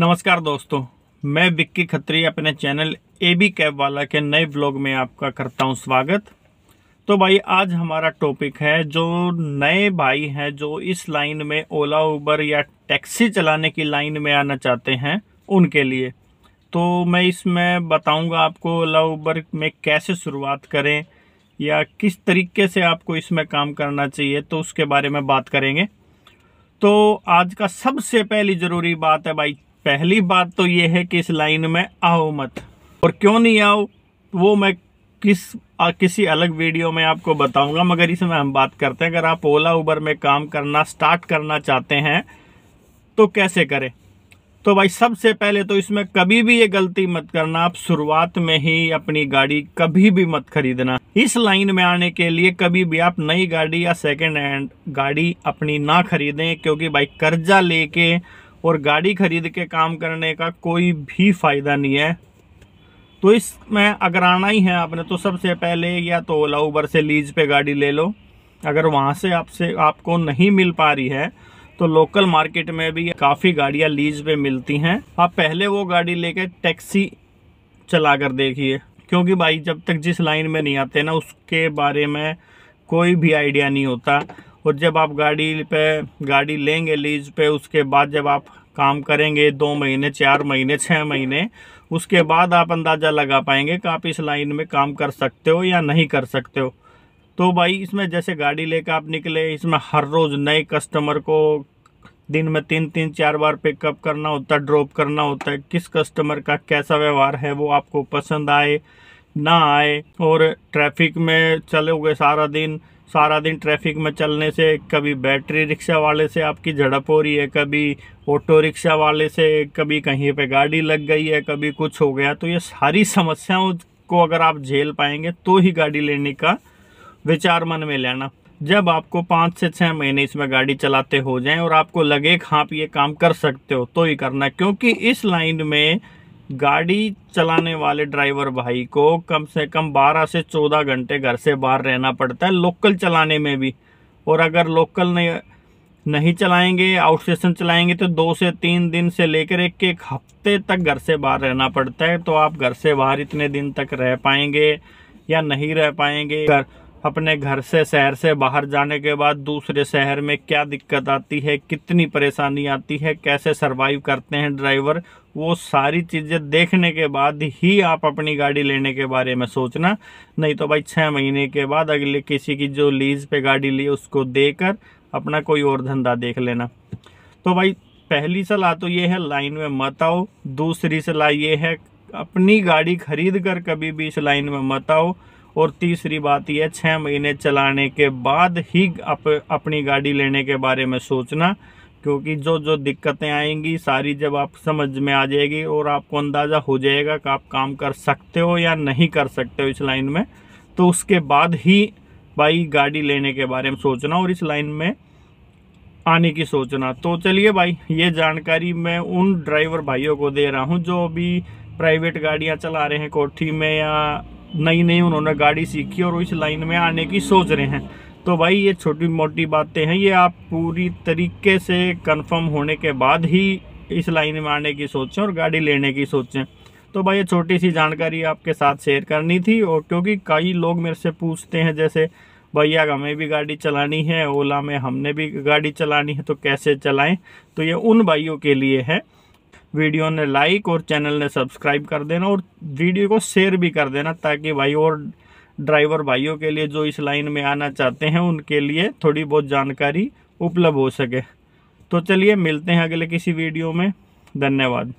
नमस्कार दोस्तों मैं विक्की खत्री अपने चैनल ए बी कैब वाला के नए ब्लॉग में आपका करता हूं स्वागत तो भाई आज हमारा टॉपिक है जो नए भाई हैं जो इस लाइन में ओला उबर या टैक्सी चलाने की लाइन में आना चाहते हैं उनके लिए तो मैं इसमें बताऊंगा आपको ओला उबर में कैसे शुरुआत करें या किस तरीके से आपको इसमें काम करना चाहिए तो उसके बारे में बात करेंगे तो आज का सबसे पहली ज़रूरी बात है भाई पहली बात तो ये है कि इस लाइन में आओ मत और क्यों नहीं आओ वो मैं किस आ, किसी अलग वीडियो में आपको बताऊंगा मगर इसमें हम बात करते हैं अगर आप ओला उबर में काम करना स्टार्ट करना चाहते हैं तो कैसे करें तो भाई सबसे पहले तो इसमें कभी भी ये गलती मत करना आप शुरुआत में ही अपनी गाड़ी कभी भी मत खरीदना इस लाइन में आने के लिए कभी भी आप नई गाड़ी या सेकेंड हैंड गाड़ी अपनी ना खरीदें क्योंकि भाई कर्जा लेके और गाड़ी खरीद के काम करने का कोई भी फ़ायदा नहीं है तो इसमें अगर आना ही है आपने तो सबसे पहले या तो ओला उबर से लीज पे गाड़ी ले लो अगर वहाँ से आपसे आपको नहीं मिल पा रही है तो लोकल मार्केट में भी काफ़ी गाड़ियाँ लीज पे मिलती हैं आप पहले वो गाड़ी लेके टैक्सी चला कर देखिए क्योंकि भाई जब तक जिस लाइन में नहीं आते ना उसके बारे में कोई भी आइडिया नहीं होता और जब आप गाड़ी पे गाड़ी लेंगे लीज पे उसके बाद जब आप काम करेंगे दो महीने चार महीने छः महीने उसके बाद आप अंदाज़ा लगा पाएंगे कि आप इस लाइन में काम कर सकते हो या नहीं कर सकते हो तो भाई इसमें जैसे गाड़ी लेकर आप निकले इसमें हर रोज़ नए कस्टमर को दिन में तीन तीन चार बार पिकअप करना होता है ड्रॉप करना होता है किस कस्टमर का कैसा व्यवहार है वो आपको पसंद आए ना आए और ट्रैफिक में चले हुए सारा दिन सारा दिन ट्रैफिक में चलने से कभी बैटरी रिक्शा वाले से आपकी झड़प हो रही है कभी ऑटो रिक्शा वाले से कभी कहीं पे गाड़ी लग गई है कभी कुछ हो गया तो ये सारी समस्याओं को अगर आप झेल पाएंगे तो ही गाड़ी लेने का विचार मन में लेना जब आपको पाँच से छः महीने इसमें गाड़ी चलाते हो जाएं और आपको लगे हाँ आप ये काम कर सकते हो तो ही करना क्योंकि इस लाइन में गाड़ी चलाने वाले ड्राइवर भाई को कम से कम 12 से 14 घंटे घर से बाहर रहना पड़ता है लोकल चलाने में भी और अगर लोकल नहीं नहीं चलाएंगे आउट स्टेशन चलाएंगे तो दो से तीन दिन से लेकर एक एक हफ्ते तक घर से बाहर रहना पड़ता है तो आप घर से बाहर इतने दिन तक रह पाएंगे या नहीं रह पाएंगे अपने घर से शहर से बाहर जाने के बाद दूसरे शहर में क्या दिक्कत आती है कितनी परेशानी आती है कैसे सरवाइव करते हैं ड्राइवर वो सारी चीज़ें देखने के बाद ही आप अपनी गाड़ी लेने के बारे में सोचना नहीं तो भाई छः महीने के बाद अगले किसी की जो लीज पे गाड़ी ली उसको देकर अपना कोई और धंधा देख लेना तो भाई पहली सलाह तो ये है लाइन में मत आओ दूसरी सलाह ये है अपनी गाड़ी खरीद कर कभी भी इस लाइन में मत आओ और तीसरी बात यह छः महीने चलाने के बाद ही अप, अपनी गाड़ी लेने के बारे में सोचना क्योंकि जो जो दिक्कतें आएंगी सारी जब आप समझ में आ जाएगी और आपको अंदाज़ा हो जाएगा कि आप काम कर सकते हो या नहीं कर सकते हो इस लाइन में तो उसके बाद ही भाई गाड़ी लेने के बारे में सोचना और इस लाइन में आने की सोचना तो चलिए भाई ये जानकारी मैं उन ड्राइवर भाइयों को दे रहा हूँ जो अभी प्राइवेट गाड़ियाँ चला रहे हैं कोठी में या नई नई उन्होंने गाड़ी सीखी और इस लाइन में आने की सोच रहे हैं तो भाई ये छोटी मोटी बातें हैं ये आप पूरी तरीके से कंफर्म होने के बाद ही इस लाइन में आने की सोचें और गाड़ी लेने की सोचें तो भाई ये छोटी सी जानकारी आपके साथ शेयर करनी थी और क्योंकि कई लोग मेरे से पूछते हैं जैसे भैया हमें भी गाड़ी चलानी है ओला में हमने भी गाड़ी चलानी है तो कैसे चलाएं तो ये उन भाइयों के लिए है वीडियो ने लाइक और चैनल ने सब्सक्राइब कर देना और वीडियो को शेयर भी कर देना ताकि भाई और ड्राइवर भाइयों के लिए जो इस लाइन में आना चाहते हैं उनके लिए थोड़ी बहुत जानकारी उपलब्ध हो सके तो चलिए मिलते हैं अगले किसी वीडियो में धन्यवाद